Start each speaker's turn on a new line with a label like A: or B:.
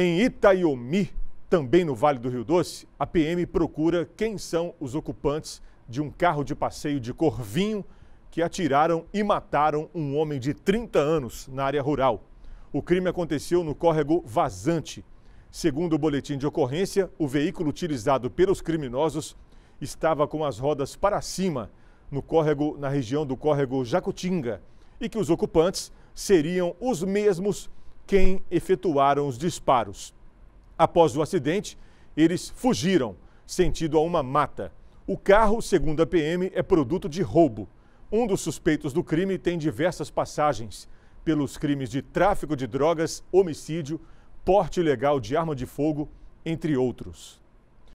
A: Em Itaiomi, também no Vale do Rio Doce, a PM procura quem são os ocupantes de um carro de passeio de cor vinho que atiraram e mataram um homem de 30 anos na área rural. O crime aconteceu no córrego Vazante. Segundo o boletim de ocorrência, o veículo utilizado pelos criminosos estava com as rodas para cima no córrego na região do córrego Jacutinga e que os ocupantes seriam os mesmos quem efetuaram os disparos. Após o acidente, eles fugiram, sentido a uma mata. O carro, segundo a PM, é produto de roubo. Um dos suspeitos do crime tem diversas passagens pelos crimes de tráfico de drogas, homicídio, porte ilegal de arma de fogo, entre outros.